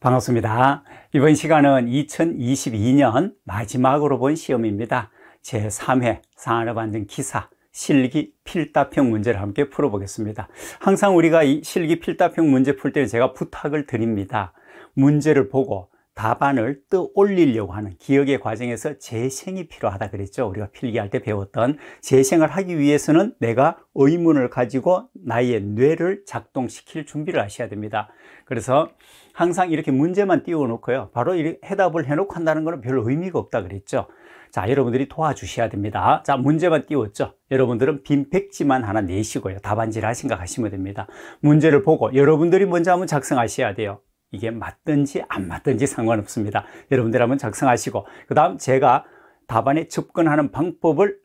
반갑습니다. 이번 시간은 2022년 마지막으로 본 시험입니다. 제3회 상하반증 기사 실기 필답형 문제를 함께 풀어보겠습니다. 항상 우리가 이 실기 필답형 문제 풀 때는 제가 부탁을 드립니다. 문제를 보고 답안을 떠 올리려고 하는 기억의 과정에서 재생이 필요하다 그랬죠. 우리가 필기할 때 배웠던 재생을 하기 위해서는 내가 의문을 가지고 나의 뇌를 작동시킬 준비를 하셔야 됩니다. 그래서 항상 이렇게 문제만 띄워놓고요. 바로 해답을 해놓고 한다는 것은 별 의미가 없다 그랬죠. 자, 여러분들이 도와주셔야 됩니다. 자, 문제만 띄웠죠. 여러분들은 빈 백지만 하나 내시고요. 답안지를 생각하시면 됩니다. 문제를 보고 여러분들이 먼저 한번 작성하셔야 돼요. 이게 맞든지 안 맞든지 상관없습니다. 여러분들 한번 작성하시고 그 다음 제가 답안에 접근하는 방법을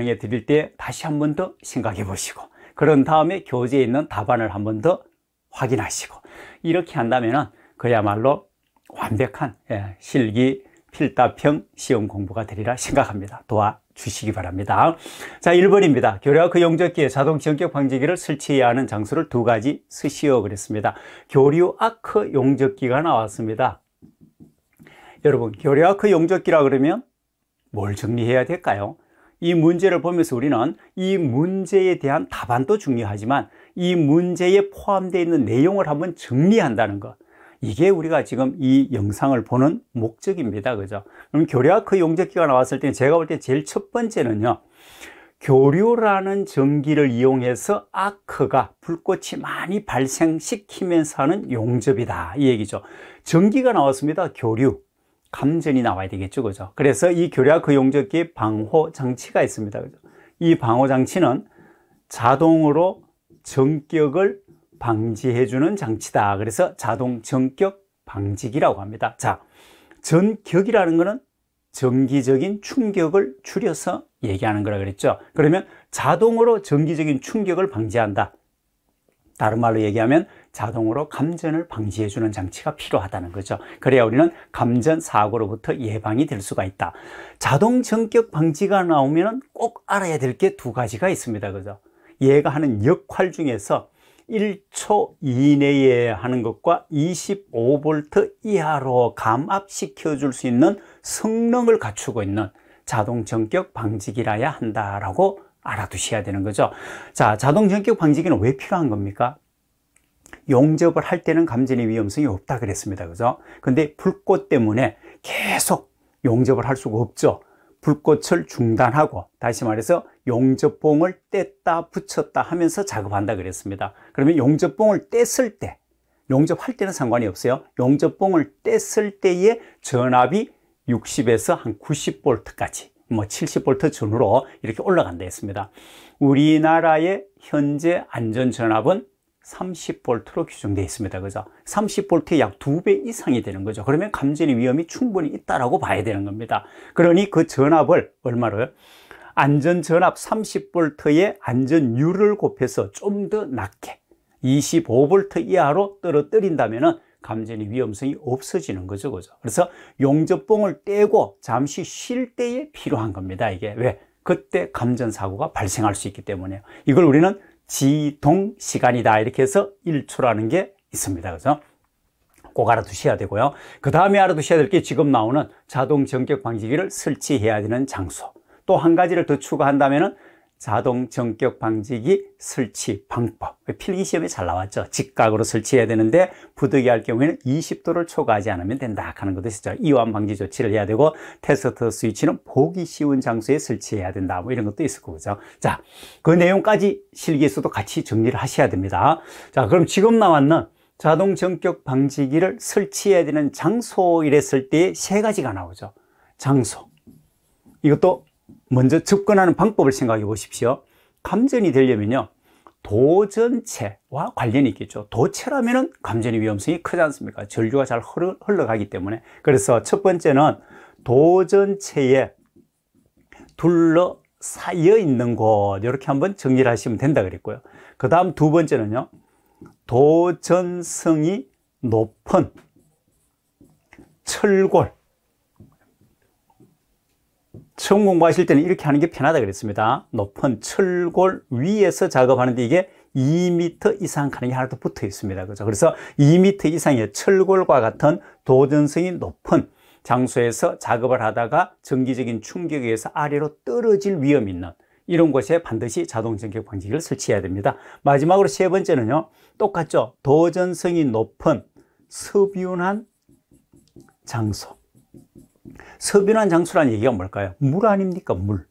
설명해 드릴 때 다시 한 번 더 생각해 보시고 그런 다음에 교재에 있는 답안을 한 번 더 확인하시고 이렇게 한다면 그야말로 완벽한 예, 실기 필답형 시험 공부가 되리라 생각합니다. 도와 주시기 바랍니다. 자, 1번입니다. 교리와 그 용접기에 자동 전격 방지기를 설치해야 하는 장소를 두 가지 쓰시오 그랬습니다. 교류 아크 용접기가 나왔습니다. 여러분, 교리 아크 그 용접기라 그러면 뭘 정리해야 될까요? 이 문제를 보면서 우리는 이 문제에 대한 답안도 중요하지만 이 문제에 포함되어 있는 내용을 한번 정리한다는 것. 이게 우리가 지금 이 영상을 보는 목적입니다. 그죠? 그럼 교략의 그 용접기가 나왔을 때 제가 볼 때 제일 첫 번째는요. 교류라는 전기를 이용해서 아크가 불꽃이 많이 발생시키면서 하는 용접이다 이 얘기죠 전기가 나왔습니다 교류 감전이 나와야 되겠죠 그죠 그래서 이교리학크용접기 그 방호 장치가 있습니다 그죠? 이 방호 장치는 자동으로 전격을 방지해주는 장치다. 그래서 자동 전격 방지기라고 합니다. 자, 전격이라는 것은 전기적인 충격을 줄여서 얘기하는 거라 그랬죠. 그러면 자동으로 전기적인 충격을 방지한다. 다른 말로 얘기하면 자동으로 감전을 방지해 주는 장치가 필요하다는 거죠. 그래야 우리는 감전 사고로부터 예방이 될 수가 있다. 자동 전격 방지가 나오면 꼭 알아야 될 게 두 가지가 있습니다. 그죠? 얘가 하는 역할 중에서 1초 이내에 하는 것과 25V 이하로 감압시켜 줄 수 있는 성능을 갖추고 있는 자동 전격 방지기라야 한다라고 알아두셔야 되는 거죠. 자, 자동 전격 방지기는 왜 필요한 겁니까? 용접을 할 때는 감전의 위험성이 없다 그랬습니다. 그죠? 근데 불꽃 때문에 계속 용접을 할 수가 없죠. 불꽃을 중단하고 다시 말해서 용접봉을 뗐다 붙였다 하면서 작업한다 그랬습니다 그러면 용접봉을 뗐을 때 용접할 때는 상관이 없어요 용접봉을 뗐을 때의 전압이 60에서 한 90볼트까지 뭐 70볼트 전후로 이렇게 올라간다 했습니다 우리나라의 현재 안전전압은 3 0볼트로 규정되어 있습니다. 그죠? 30V의 약 2배 이상이 되는 거죠. 그러면 감전의 위험이 충분히 있다라고 봐야 되는 겁니다. 그러니 그 전압을 얼마로요? 안전 전압 30V의 안전율을 곱해서 좀 더 낮게 25V 이하로 떨어뜨린다면 감전의 위험성이 없어지는 거죠. 그죠? 그래서 용접봉을 떼고 잠시 쉴 때에 필요한 겁니다. 이게 왜? 그때 감전 사고가 발생할 수 있기 때문에 이걸 우리는 지동 시간이다 이렇게 해서 1초라는 게 있습니다 그죠 꼭 알아두셔야 되고요 그 다음에 알아두셔야 될 게 지금 나오는 자동 전격 방지기를 설치해야 되는 장소 또 한 가지를 더 추가한다면 자동 전격 방지기 설치 방법 필기 시험에 잘 나왔죠 직각으로 설치해야 되는데 부득이 할 경우에는 20도를 초과하지 않으면 된다 하는 것이죠 이완 방지 조치를 해야 되고 테스터 스위치는 보기 쉬운 장소에 설치해야 된다 뭐 이런 것도 있을 거죠 자그 내용까지 실기에서도 같이 정리를 하셔야 됩니다 자 그럼 지금 나왔는 자동 전격 방지기를 설치해야 되는 장소 이랬을 때 세 가지가 나오죠 장소 이것도 먼저 접근하는 방법을 생각해 보십시오. 감전이 되려면요. 도전체와 관련이 있겠죠. 도체라면 감전의 위험성이 크지 않습니까? 전류가 잘 흘러가기 때문에. 그래서 첫 번째는 도전체에 둘러싸여 있는 곳 이렇게 한번 정리를 하시면 된다 그랬고요. 그 다음 두 번째는요. 도전성이 높은 철골 처음 공부하실 때는 이렇게 하는 게 편하다 그랬습니다. 높은 철골 위에서 작업하는데 이게 2m 이상 가는 게 하나 더 붙어 있습니다. 그죠? 그래서 2m 이상의 철골과 같은 도전성이 높은 장소에서 작업을 하다가 정기적인 충격에 의해서 아래로 떨어질 위험이 있는 이런 곳에 반드시 자동전격 방지기를 설치해야 됩니다. 마지막으로 세 번째는요. 똑같죠. 도전성이 높은 섭윤한 장소. 서변한 장수란 얘기가 뭘까요? 물 아닙니까? 물.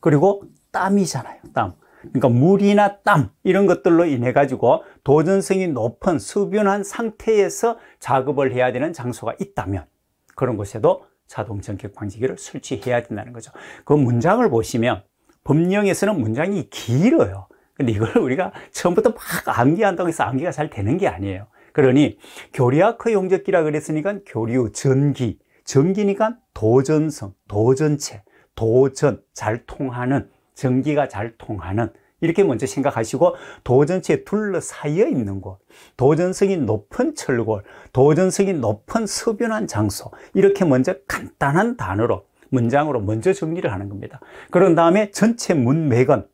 그리고 땀이잖아요. 땀. 그러니까 물이나 땀 이런 것들로 인해 가지고 도전성이 높은 수변한 상태에서 작업을 해야 되는 장소가 있다면 그런 곳에도 자동 전격 방지기를 설치해야 된다는 거죠. 그 문장을 보시면 법령에서는 문장이 길어요. 근데 이걸 우리가 처음부터 막 암기한다고 해서 암기가 잘 되는 게 아니에요. 그러니 교리아크 용접기라 그랬으니까 교류 전기 전기니까 도전성, 도전체, 도전, 잘 통하는, 전기가 잘 통하는 이렇게 먼저 생각하시고 도전체에 둘러싸여 있는 곳, 도전성이 높은 철골, 도전성이 높은 서변한 장소 이렇게 먼저 간단한 단어로 문장으로 먼저 정리를 하는 겁니다. 그런 다음에 전체 문맥은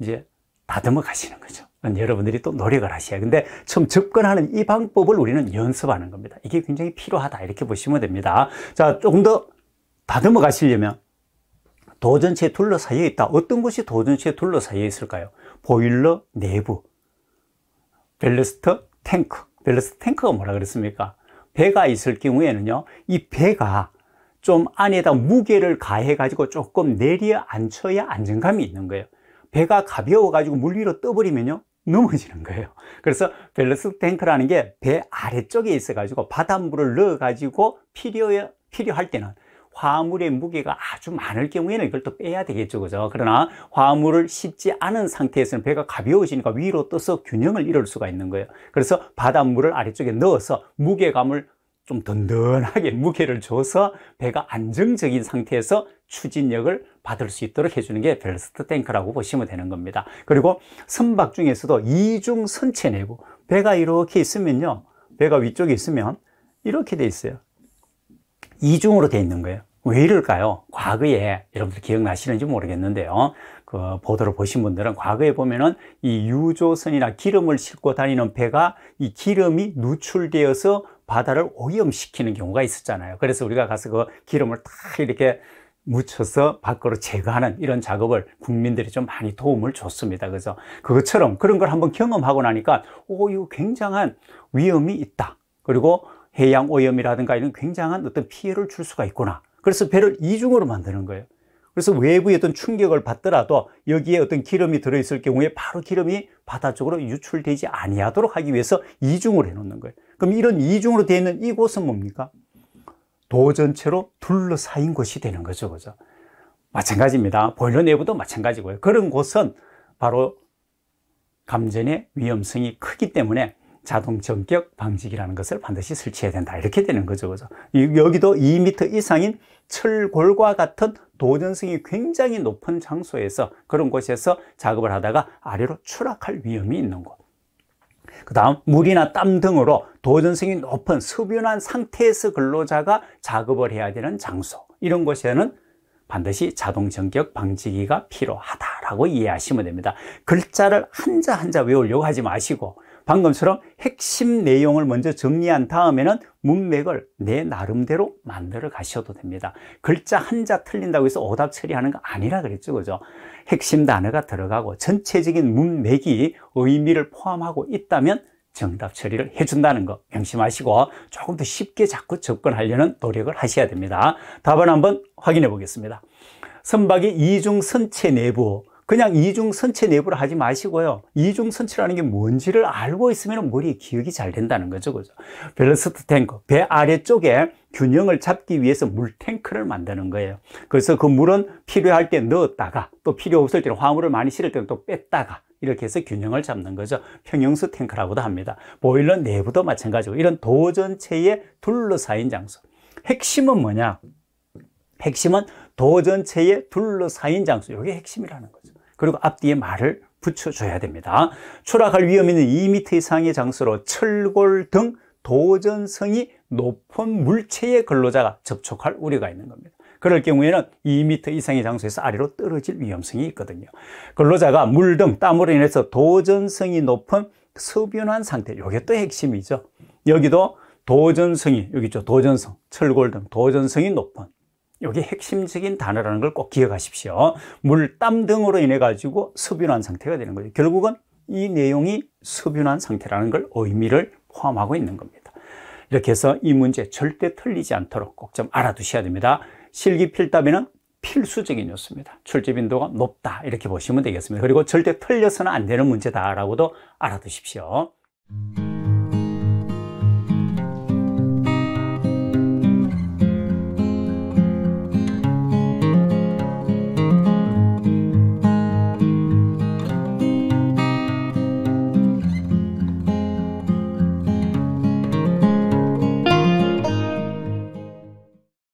이제 다듬어 가시는 거죠. 여러분들이 또 노력을 하셔야 근데 처음 접근하는 이 방법을 우리는 연습하는 겁니다 이게 굉장히 필요하다 이렇게 보시면 됩니다 자 조금 더 다듬어 가시려면 도전체 둘러싸여 있다 어떤 것이 도전체 둘러싸여 있을까요? 보일러 내부 밸레스터 탱크 밸레스터 탱크가 뭐라 그랬습니까? 배가 있을 경우에는요 이 배가 좀 안에다 무게를 가해 가지고 조금 내려 앉혀야 안정감이 있는 거예요 배가 가벼워 가지고 물 위로 떠버리면요 넘어지는 거예요. 그래서 밸런스 탱크라는 게 배 아래쪽에 있어가지고 바닷물을 넣어가지고 필요해, 필요할 때는 화물의 무게가 아주 많을 경우에는 이걸 또 빼야 되겠죠. 그죠? 그러나 화물을 싣지 않은 상태에서는 배가 가벼워지니까 위로 떠서 균형을 이룰 수가 있는 거예요. 그래서 바닷물을 아래쪽에 넣어서 무게감을 좀 든든하게 무게를 줘서 배가 안정적인 상태에서 추진력을 받을 수 있도록 해주는 게 벨스트 탱크라고 보시면 되는 겁니다 그리고 선박 중에서도 이중 선체 내부 배가 이렇게 있으면요 배가 위쪽에 있으면 이렇게 돼 있어요 이중으로 돼 있는 거예요 왜 이럴까요? 과거에 여러분들 기억나시는지 모르겠는데요 그 보도를 보신 분들은 과거에 보면은 이 유조선이나 기름을 싣고 다니는 배가 이 기름이 누출되어서 바다를 오염시키는 경우가 있었잖아요 그래서 우리가 가서 그 기름을 탁 이렇게 묻혀서 밖으로 제거하는 이런 작업을 국민들이 좀 많이 도움을 줬습니다. 그래서 그것처럼 그런 걸 한번 경험하고 나니까 오, 이거 굉장한 위험이 있다. 그리고 해양 오염이라든가 이런 굉장한 어떤 피해를 줄 수가 있구나. 그래서 배를 이중으로 만드는 거예요. 그래서 외부의 어떤 충격을 받더라도 여기에 어떤 기름이 들어있을 경우에 바로 기름이 바다 쪽으로 유출되지 아니하도록 하기 위해서 이중을 해놓는 거예요. 그럼 이런 이중으로 되어 있는 이곳은 뭡니까? 도 전체로 둘러싸인 곳이 되는 거죠. 그죠? 마찬가지입니다. 보일러 내부도 마찬가지고요. 그런 곳은 바로 감전의 위험성이 크기 때문에 자동 전격 방지기라는 것을 반드시 설치해야 된다. 이렇게 되는 거죠. 그죠? 여기도 2m 이상인 철골과 같은 도전성이 굉장히 높은 장소에서 그런 곳에서 작업을 하다가 아래로 추락할 위험이 있는 곳. 그 다음 물이나 땀 등으로 도전성이 높은 수변한 상태에서 근로자가 작업을 해야 되는 장소 이런 곳에는 반드시 자동전격 방지기가 필요하다라고 이해하시면 됩니다. 글자를 한자 한자 외우려고 하지 마시고 방금처럼 핵심 내용을 먼저 정리한 다음에는 문맥을 내 나름대로 만들어 가셔도 됩니다. 글자 한자 틀린다고 해서 오답 처리하는 거 아니라 그랬죠. 그죠? 핵심 단어가 들어가고 전체적인 문맥이 의미를 포함하고 있다면 정답 처리를 해준다는 거 명심하시고 조금 더 쉽게 자꾸 접근하려는 노력을 하셔야 됩니다. 답을 한번 확인해 보겠습니다. 선박의 이중 선체 내부 그냥 이중 선체 내부를 하지 마시고요. 이중 선체라는 게 뭔지를 알고 있으면 머리에 기억이 잘 된다는 거죠. 그죠? 벨러스트 탱크, 배 아래쪽에 균형을 잡기 위해서 물 탱크를 만드는 거예요. 그래서 그 물은 필요할 때 넣었다가 또 필요 없을 때 화물을 많이 실을 때는 또 뺐다가 이렇게 해서 균형을 잡는 거죠. 평형수 탱크라고도 합니다. 보일러 내부도 마찬가지고 이런 도전체의 둘러싸인 장소. 핵심은 뭐냐? 핵심은 도전체의 둘러싸인 장소. 이게 핵심이라는 거죠. 그리고 앞뒤에 말을 붙여줘야 됩니다. 추락할 위험이 있는 2m 이상의 장소로 철골 등 도전성이 높은 물체의 근로자가 접촉할 우려가 있는 겁니다. 그럴 경우에는 2m 이상의 장소에서 아래로 떨어질 위험성이 있거든요. 근로자가 물 등 땀으로 인해서 도전성이 높은 섭변한 상태, 이게 또 핵심이죠. 여기도 도전성이, 여기 있죠. 도전성, 철골 등 도전성이 높은 여기 핵심적인 단어라는 걸 꼭 기억하십시오. 물, 땀 등으로 인해 가지고 섭윤한 상태가 되는 거죠. 결국은 이 내용이 섭윤한 상태라는 걸 의미를 포함하고 있는 겁니다. 이렇게 해서 이 문제 절대 틀리지 않도록 꼭 좀 알아두셔야 됩니다. 실기필답에는 필수적인 요소입니다. 출제 빈도가 높다 이렇게 보시면 되겠습니다. 그리고 절대 틀려서는 안 되는 문제다라고도 알아두십시오.